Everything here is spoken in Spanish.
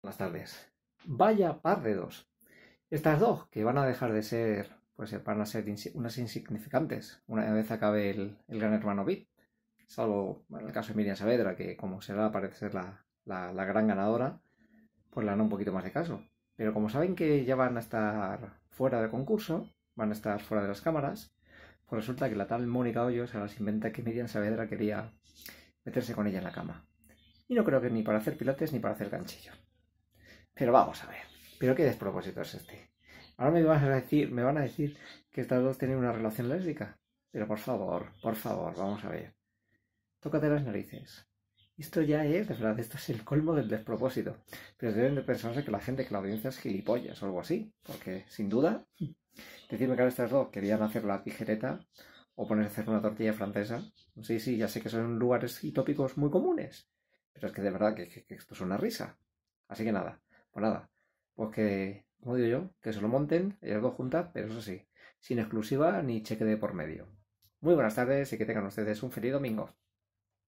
Buenas tardes. Vaya par de dos. Estas dos que van a dejar de ser, pues eh, van a ser unas insignificantes una vez acabe el, Gran Hermano bit Salvo en el caso de Miriam Saavedra, que como será parece ser la, gran ganadora, pues le dan un poquito más de caso. Pero como saben que ya van a estar fuera del concurso, van a estar fuera de las cámaras, pues resulta que la tal Mónica Hoyos se las inventa que Miriam Saavedra quería meterse con ella en la cama. Y no creo que ni para hacer pilates ni para hacer ganchillo. Pero vamos a ver. Pero qué despropósito es este. Ahora me van a decir, me van a decir que estas dos tienen una relación lésbica. Pero por favor, por favor, vamos a ver. Tócate las narices. Esto ya es, de verdad, esto es el colmo del despropósito. Pero deben de pensarse que la gente, que la audiencia es gilipollas o algo así. Porque, sin duda, decirme que ahora estas dos querían hacer la tijereta o ponerse a hacer una tortilla francesa. Sí, sí, ya sé que son lugares y tópicos muy comunes. Pero es que de verdad que esto es una risa. Así que nada, pues nada, pues que, como digo yo, que se lo monten, y dos juntas, pero eso sí, sin exclusiva ni cheque de por medio. Muy buenas tardes y que tengan ustedes un feliz domingo.